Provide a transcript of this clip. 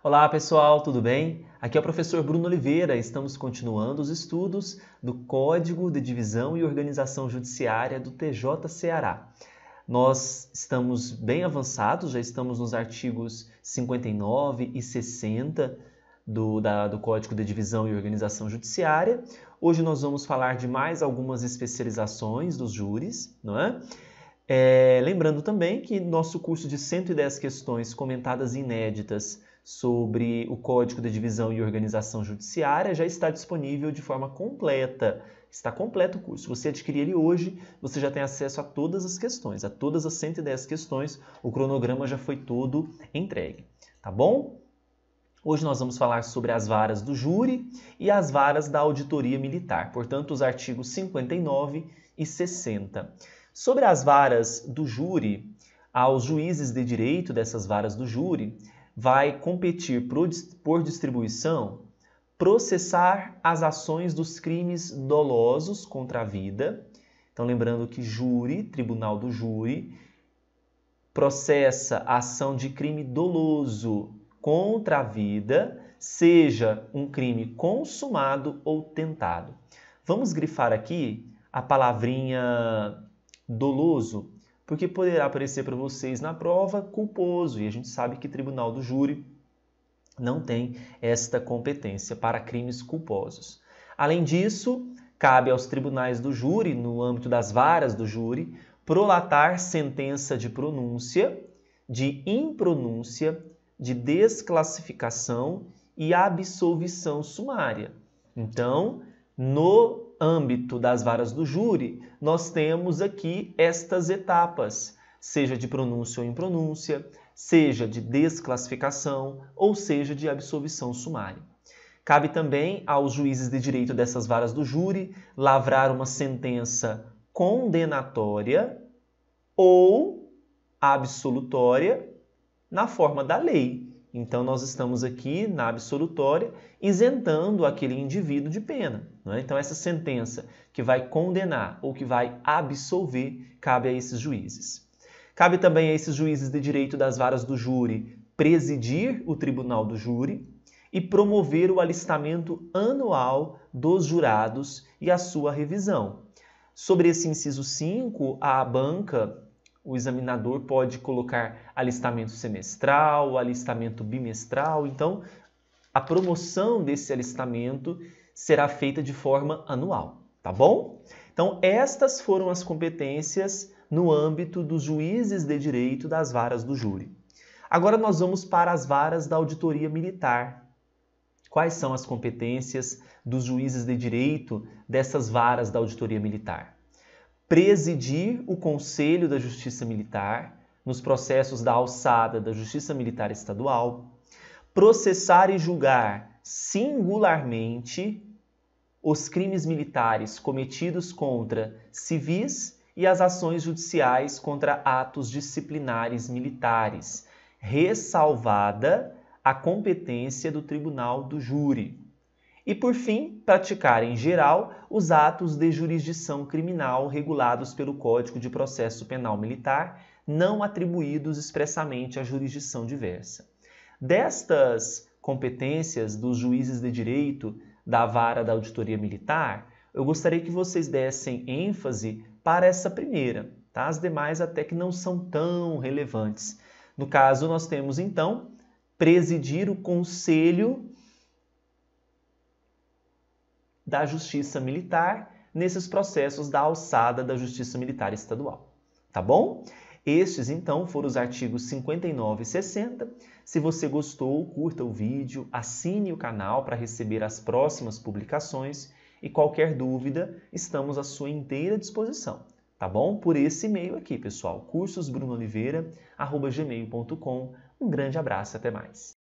Olá pessoal, tudo bem? Aqui é o professor Bruno Oliveira. Estamos continuando os estudos do Código de Divisão e Organização Judiciária do TJ Ceará. Nós estamos bem avançados, já estamos nos artigos 59 e 60 do, da, do Código de Divisão e Organização Judiciária. Hoje nós vamos falar de mais algumas especializações dos júris, não é? É, lembrando também que nosso curso de 110 questões comentadas inéditas sobre o Código da Divisão e Organização Judiciária já está disponível de forma completa. Está completo o curso. Você adquirir ele hoje, você já tem acesso a todas as questões, a todas as 110 questões. O cronograma já foi todo entregue, tá bom? Hoje nós vamos falar sobre as varas do júri e as varas da auditoria militar, portanto, os artigos 59 e 60. Sobre as varas do júri, aos juízes de direito dessas varas do júri, vai competir por distribuição processar as ações dos crimes dolosos contra a vida. Então, lembrando que júri, tribunal do júri, processa a ação de crime doloso contra a vida, seja um crime consumado ou tentado. Vamos grifar aqui a palavrinha doloso, porque poderá aparecer para vocês na prova culposo, e a gente sabe que tribunal do júri não tem esta competência para crimes culposos. Além disso, cabe aos tribunais do júri, no âmbito das varas do júri, prolatar sentença de pronúncia, de impronúncia, de desclassificação e absolvição sumária. Então, no âmbito das varas do júri, nós temos aqui estas etapas, seja de pronúncia ou impronúncia, seja de desclassificação ou seja de absolvição sumária. Cabe também aos juízes de direito dessas varas do júri lavrar uma sentença condenatória ou absolutória na forma da lei, então, nós estamos aqui na absolutória isentando aquele indivíduo de pena. É? Então, essa sentença que vai condenar ou que vai absolver cabe a esses juízes. Cabe também a esses juízes de direito das varas do júri presidir o tribunal do júri e promover o alistamento anual dos jurados e a sua revisão. Sobre esse inciso 5, a banca o examinador pode colocar alistamento semestral, alistamento bimestral. Então, a promoção desse alistamento será feita de forma anual, tá bom? Então, estas foram as competências no âmbito dos juízes de direito das varas do júri. Agora nós vamos para as varas da auditoria militar. Quais são as competências dos juízes de direito dessas varas da auditoria militar? presidir o Conselho da Justiça Militar nos processos da alçada da Justiça Militar Estadual, processar e julgar singularmente os crimes militares cometidos contra civis e as ações judiciais contra atos disciplinares militares, ressalvada a competência do Tribunal do Júri. E, por fim, praticar, em geral, os atos de jurisdição criminal regulados pelo Código de Processo Penal Militar, não atribuídos expressamente à jurisdição diversa. Destas competências dos juízes de direito da vara da auditoria militar, eu gostaria que vocês dessem ênfase para essa primeira, tá? As demais até que não são tão relevantes. No caso, nós temos então presidir o conselho da Justiça Militar nesses processos da alçada da Justiça Militar Estadual. Tá bom? Estes então foram os artigos 59 e 60. Se você gostou, curta o vídeo, assine o canal para receber as próximas publicações e qualquer dúvida, estamos à sua inteira disposição. Tá bom? Por esse e-mail aqui, pessoal, cursosbrunoliveira@gmail.com. Um grande abraço, até mais.